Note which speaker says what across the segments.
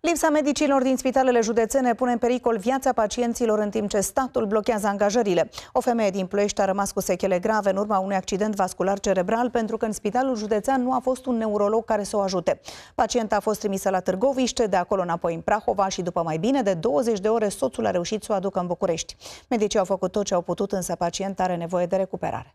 Speaker 1: Lipsa medicilor din spitalele județene pune în pericol viața pacienților în timp ce statul blochează angajările. O femeie din Ploiești a rămas cu sechele grave în urma unui accident vascular cerebral pentru că în spitalul județean nu a fost un neurolog care să o ajute. Pacienta a fost trimisă la Târgoviște, de acolo înapoi în Prahova și după mai bine de 20 de ore soțul a reușit să o aducă în București. Medicii au făcut tot ce au putut, însă pacienta are nevoie de recuperare.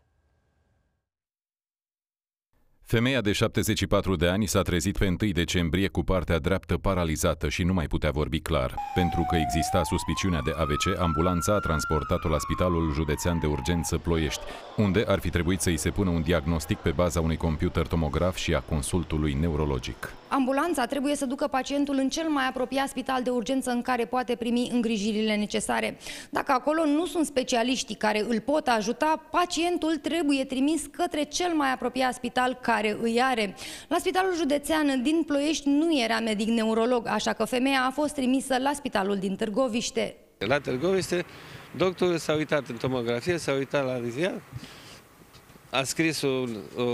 Speaker 2: Femeia de 74 de ani s-a trezit pe 1 decembrie cu partea dreaptă paralizată și nu mai putea vorbi clar. Pentru că exista suspiciunea de AVC, ambulanța a transportat-o la Spitalul Județean de Urgență Ploiești, unde ar fi trebuit să-i se pună un diagnostic pe baza unui computer tomograf și a consultului neurologic.
Speaker 3: Ambulanța trebuie să ducă pacientul în cel mai apropiat spital de urgență în care poate primi îngrijirile necesare. Dacă acolo nu sunt specialiștii care îl pot ajuta, pacientul trebuie trimis către cel mai apropiat spital care îi are. La Spitalul Județean din Ploiești nu era medic neurolog, așa că femeia a fost trimisă la spitalul din Târgoviște.
Speaker 4: La Târgoviște, doctorul s-a uitat în tomografie, s-a uitat la vizia, a scris un, o,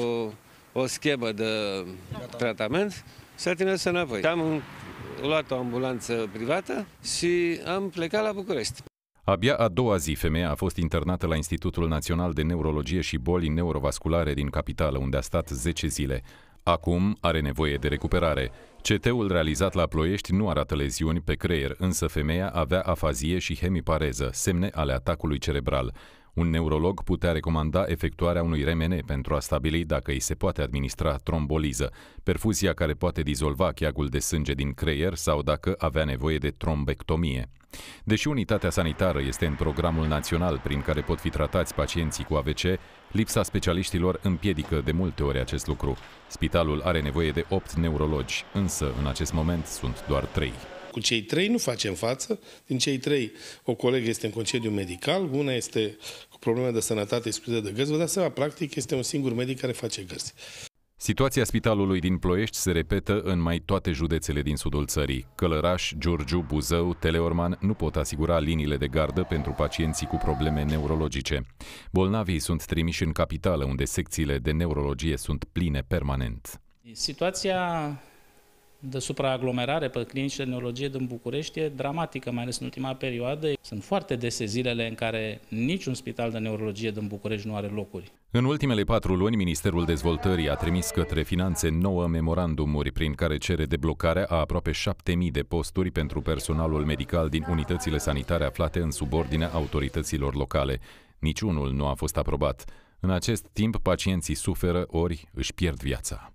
Speaker 4: o schemă de tratament s a trimis înapoi. Am luat o ambulanță privată și am plecat la București.
Speaker 2: Abia a doua zi, femeia a fost internată la Institutul Național de Neurologie și Boli Neurovasculare din capitală, unde a stat 10 zile. Acum are nevoie de recuperare. CT-ul realizat la Ploiești nu arată leziuni pe creier, însă femeia avea afazie și hemipareză, semne ale atacului cerebral. Un neurolog putea recomanda efectuarea unui remene pentru a stabili dacă îi se poate administra tromboliză, perfuzia care poate dizolva cheagul de sânge din creier sau dacă avea nevoie de trombectomie. Deși unitatea sanitară este în programul național prin care pot fi tratați pacienții cu AVC, lipsa specialiștilor împiedică de multe ori acest lucru. Spitalul are nevoie de 8 neurologi, însă în acest moment sunt doar
Speaker 4: 3. Cu cei trei nu facem față. Din cei trei, o colegă este în concediu medical, una este cu probleme de sănătate excluză de găzi. Vă dați seama, practic, este un singur medic care face găzi.
Speaker 2: Situația spitalului din Ploiești se repetă în mai toate județele din sudul țării. Călăraș, Giurgiu, Buzău, Teleorman nu pot asigura liniile de gardă pentru pacienții cu probleme neurologice. Bolnavii sunt trimiși în capitală, unde secțiile de neurologie sunt pline permanent.
Speaker 3: Situația de supraaglomerare pe clinicile de neurologie din București e dramatică, mai ales în ultima perioadă. Sunt foarte dese zilele în care niciun spital de neurologie din București nu are locuri.
Speaker 2: În ultimele patru luni, Ministerul Dezvoltării a trimis către finanțe nouă memorandumuri prin care cere deblocarea a aproape 7.000 de posturi pentru personalul medical din unitățile sanitare aflate în subordinea autorităților locale. Niciunul nu a fost aprobat. În acest timp, pacienții suferă ori își pierd viața.